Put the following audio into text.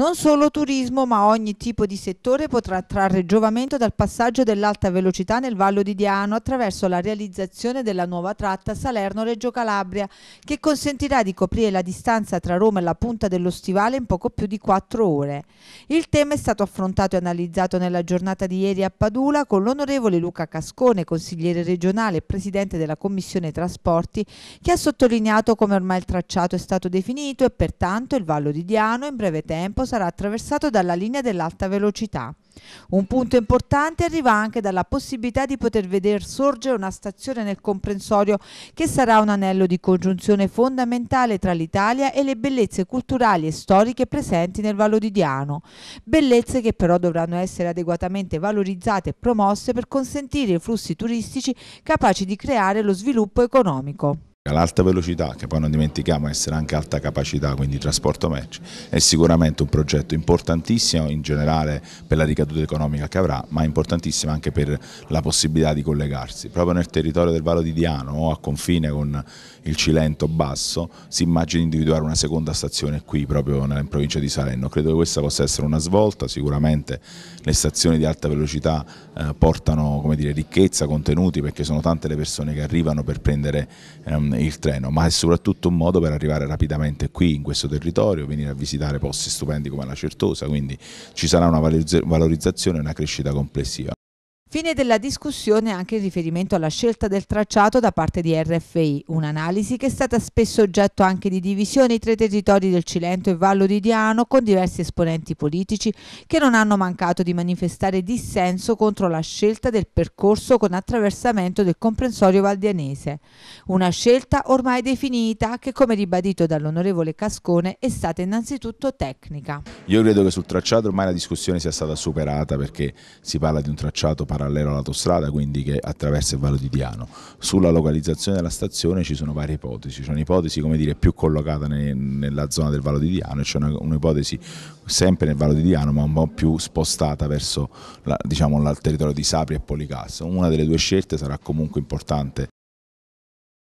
Non solo turismo, ma ogni tipo di settore potrà trarre giovamento dal passaggio dell'alta velocità nel Vallo di Diano attraverso la realizzazione della nuova tratta Salerno-Reggio Calabria, che consentirà di coprire la distanza tra Roma e la punta dello stivale in poco più di quattro ore. Il tema è stato affrontato e analizzato nella giornata di ieri a Padula con l'onorevole Luca Cascone, consigliere regionale e presidente della Commissione Trasporti, che ha sottolineato come ormai il tracciato è stato definito e pertanto il Vallo di Diano in breve tempo sarà attraversato dalla linea dell'alta velocità. Un punto importante arriva anche dalla possibilità di poter vedere sorgere una stazione nel comprensorio che sarà un anello di congiunzione fondamentale tra l'Italia e le bellezze culturali e storiche presenti nel Vallo di Diano, bellezze che però dovranno essere adeguatamente valorizzate e promosse per consentire i flussi turistici capaci di creare lo sviluppo economico l'alta velocità, che poi non dimentichiamo essere anche alta capacità, quindi trasporto merci, è sicuramente un progetto importantissimo in generale per la ricaduta economica che avrà, ma importantissimo anche per la possibilità di collegarsi. Proprio nel territorio del Vallo di Diano o a confine con il Cilento Basso si immagina individuare una seconda stazione qui proprio nella provincia di Salerno. Credo che questa possa essere una svolta, sicuramente le stazioni di alta velocità eh, portano dire, ricchezza, contenuti perché sono tante le persone che arrivano per prendere ehm, il treno, ma è soprattutto un modo per arrivare rapidamente qui in questo territorio, venire a visitare posti stupendi come la Certosa, quindi ci sarà una valorizzazione e una crescita complessiva. Fine della discussione anche in riferimento alla scelta del tracciato da parte di RFI, un'analisi che è stata spesso oggetto anche di divisioni tra i territori del Cilento e Vallo di Diano con diversi esponenti politici che non hanno mancato di manifestare dissenso contro la scelta del percorso con attraversamento del comprensorio valdianese. Una scelta ormai definita che, come ribadito dall'onorevole Cascone, è stata innanzitutto tecnica. Io credo che sul tracciato ormai la discussione sia stata superata perché si parla di un tracciato parlamentare parallelo all'autostrada, quindi che attraversa il Vallo di Diano. Sulla localizzazione della stazione ci sono varie ipotesi, c'è un'ipotesi come dire più collocata ne, nella zona del Vallo di Diano e c'è un'ipotesi sempre nel Vallo di Diano ma un po' più spostata verso la, diciamo, il territorio di Sapri e Policasso. Una delle due scelte sarà comunque importante